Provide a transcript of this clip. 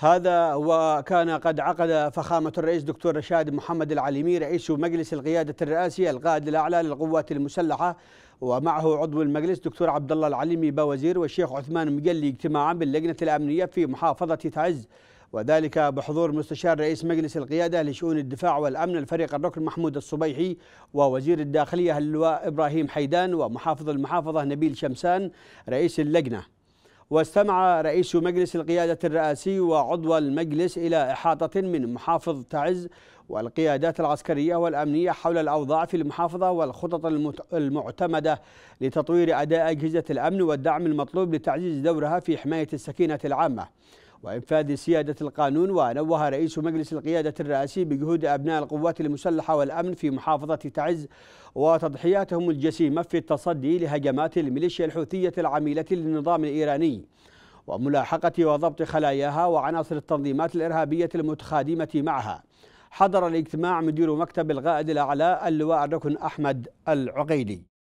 هذا وكان قد عقد فخامة الرئيس دكتور رشاد محمد العليمي رئيس مجلس القيادة الرئاسي القائد الأعلى للقوات المسلحة ومعه عضو المجلس دكتور عبد الله العليمي باوزير والشيخ عثمان مجلي اجتماعا باللجنة الأمنية في محافظة تعز وذلك بحضور مستشار رئيس مجلس القيادة لشؤون الدفاع والأمن الفريق الركن محمود الصبيحي ووزير الداخلية اللواء إبراهيم حيدان ومحافظ المحافظة نبيل شمسان رئيس اللجنة واستمع رئيس مجلس القيادة الرئاسي وعضو المجلس إلى إحاطة من محافظ تعز والقيادات العسكرية والأمنية حول الأوضاع في المحافظة والخطط المعتمدة لتطوير أداء أجهزة الأمن والدعم المطلوب لتعزيز دورها في حماية السكينة العامة وإنفاذ سيادة القانون ونوه رئيس مجلس القيادة الرئاسي بجهود أبناء القوات المسلحة والأمن في محافظة تعز وتضحياتهم الجسيمة في التصدي لهجمات الميليشيا الحوثية العميلة للنظام الإيراني وملاحقة وضبط خلاياها وعناصر التنظيمات الإرهابية المتخادمة معها حضر الاجتماع مدير مكتب القائد الأعلى اللواء الركن أحمد العقيلي